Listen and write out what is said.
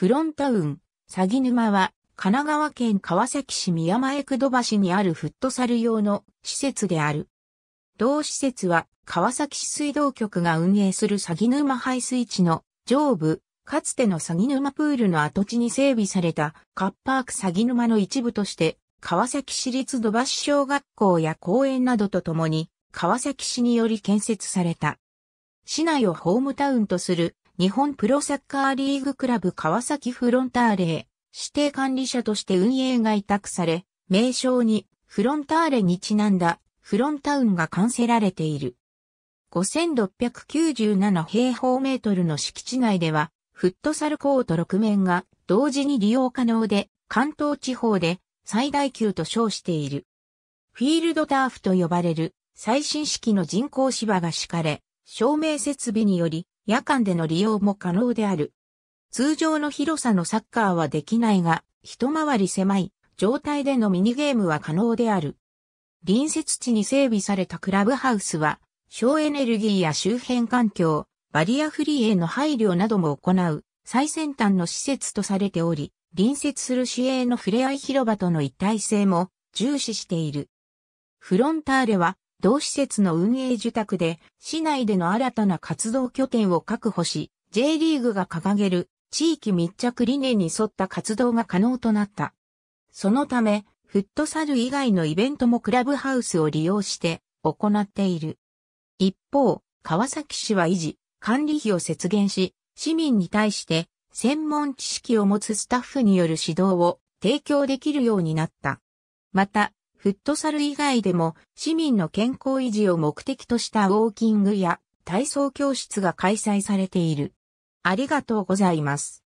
フロンタウン、鷺沼は、神奈川県川崎市宮前久戸橋にあるフットサル用の施設である。同施設は、川崎市水道局が運営する鷺沼排水地の上部、かつての鷺沼プールの跡地に整備されたカッパーク鷺沼の一部として、川崎市立土橋小学校や公園などとともに、川崎市により建設された。市内をホームタウンとする日本プロサッカーリーグクラブ川崎フロンターレへ指定管理者として運営が委託され、名称にフロンターレにちなんだフロンタウンが完成られている。5697平方メートルの敷地内では、フットサルコート6面が同時に利用可能で、関東地方で最大級と称している。フィールドターフと呼ばれる最新式の人工芝が敷かれ、照明設備により、夜間での利用も可能である。通常の広さのサッカーはできないが、一回り狭い状態でのミニゲームは可能である。隣接地に整備されたクラブハウスは、省エネルギーや周辺環境、バリアフリーへの配慮なども行う最先端の施設とされており、隣接する市営のふれあい広場との一体性も重視している。フロンターレは同施設の運営受託で、市内での新たな活動拠点を確保し、J リーグが掲げる地域密着理念に沿った活動が可能となった。そのため、フットサル以外のイベントもクラブハウスを利用して行っている。一方、川崎市は維持、管理費を節減し、市民に対して専門知識を持つスタッフによる指導を提供できるようになった。また、フットサル以外でも市民の健康維持を目的としたウォーキングや体操教室が開催されている。ありがとうございます。